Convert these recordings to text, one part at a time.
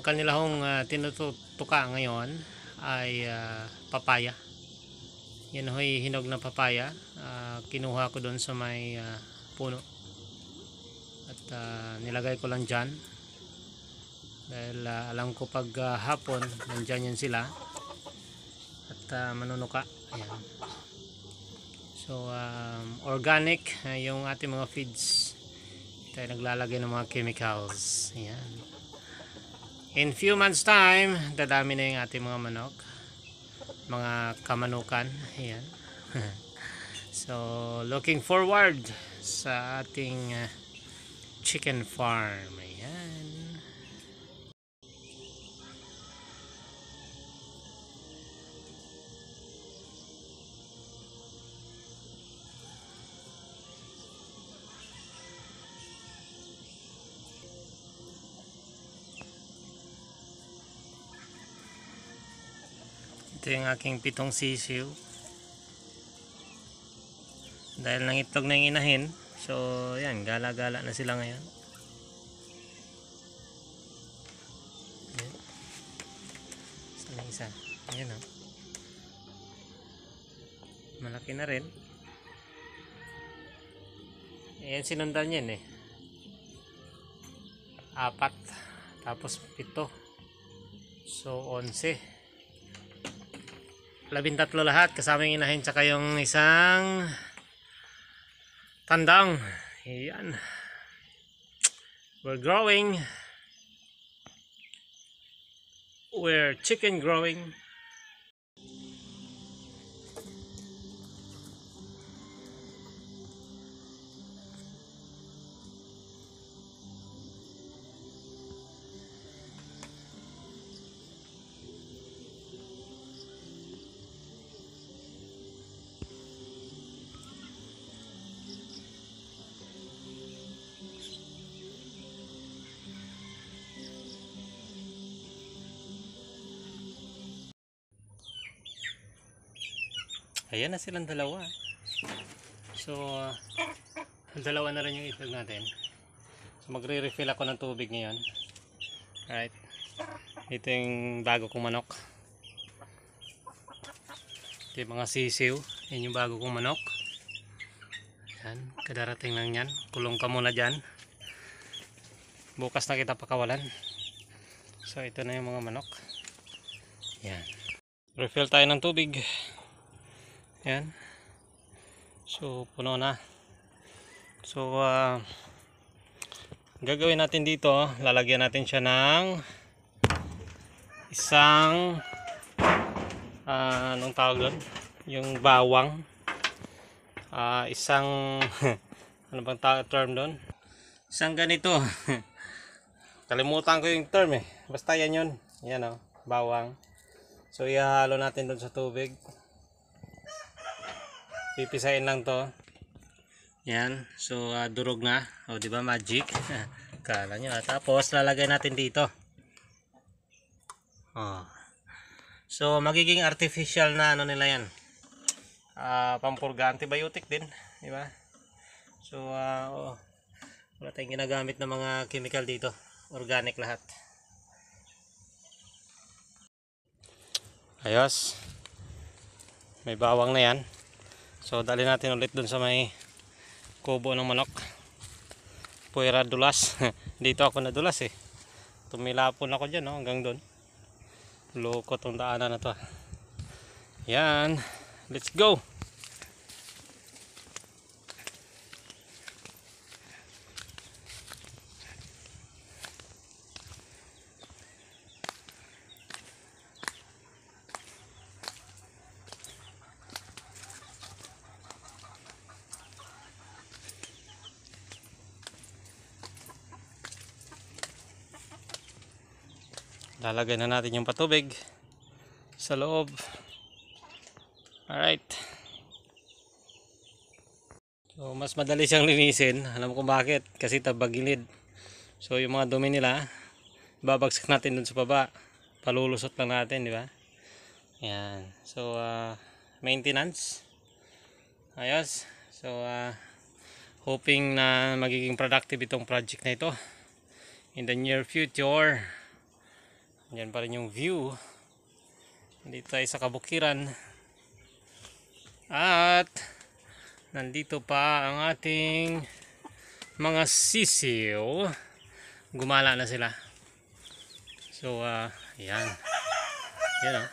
ang kanila hong uh, ah, tinutuka ngayon ay uh, papaya yan ho'y hinog na papaya uh, kinuha ko doon sa may uh, puno at uh, nilagay ko lang dyan dahil uh, alam ko pag uh, hapon nandyan yan sila at uh, manunuka ayan so um, organic uh, yung ating mga feeds tayo naglalagay ng mga chemicals ayan in few months time dadami na yung ating mga manok mga kamanukan ayan so looking forward sa ating uh, chicken farm ayan ito yung aking pitong sisiw dahil nangitlog na yung inahin so yan gala gala na sila ngayon saan na isa ayan o oh. malaki na rin ayan sinundan yan eh apat tapos pito so onse labintatlo lahat kasama yung inahin tsaka yung isang tandang yan we're growing we're chicken growing Ayan na silang dalawa. So, uh, dalawa na rin yung itlog natin. So, magre-refill ako ng tubig ngayon. Alright. Ito yung bago kong manok. Ito yung mga sisiw. Yan yung bago kong manok. Yan. Kadarating lang yan. Kulong ka muna dyan. Bukas na kita pakawalan. So, ito na yung mga manok. Yan. Refill tayo ng tubig. Ayan. So, puno na. So, uh, gagawin natin dito, lalagyan natin siya ng isang uh, anong tawag doon? Yung bawang. Uh, isang ano bang term doon? Isang ganito. Kalimutan ko yung term eh. Basta yan yun. Yan o. Oh, bawang. So, ihahalo natin doon sa tubig pipisain lang to yan so uh, durog na o oh, di ba magic kala nyo ah. tapos lalagay natin dito oh. so magiging artificial na ano nila yan uh, pampurga antibiotic din di ba so uh, oh, wala tayong ginagamit ng mga chemical dito organic lahat ayos may bawang na yan So dali natin ulit dun sa may kubo ng manok. Puera dulas. Dito ako na dulas eh. Tumilapon ako dyan no, oh, hanggang dun. Loko tong daanan na to. Yan. Let's go! lalagay na natin yung patubig sa loob alright so mas madali siyang linisin alam ko bakit kasi tabagilid so yung mga dumi nila babagsak natin dun sa baba palulusot lang natin di ba yan so uh, maintenance ayos so uh, hoping na magiging productive itong project na ito in the near future yan pa rin yung view. Dito ay sa kabukiran. At nandito pa ang ating mga sisiw. Gumala na sila. So, uh, yan. Yan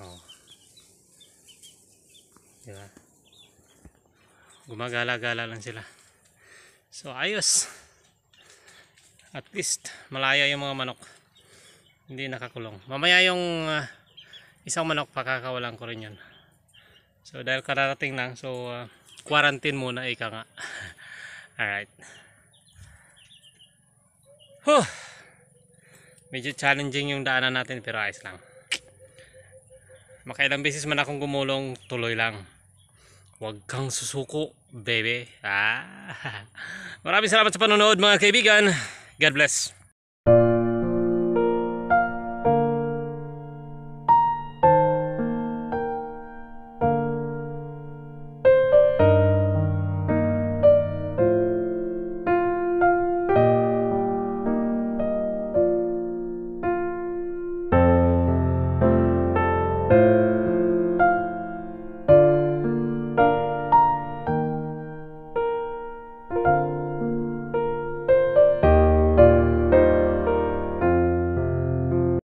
Oh. oh. Diba? Gumagala-gala lang sila. So, Ayos at least malaya yung mga manok hindi nakakulong mamaya yung uh, isang manok pakakawalan ko rin yun so dahil kararating lang so uh, quarantine muna ika nga alright huh medyo challenging yung daanan natin pero ayos lang makailang beses man akong gumulong tuloy lang Huwag kang susuko, baby. Ah. Maraming salamat sa panonood mga kaibigan. God bless.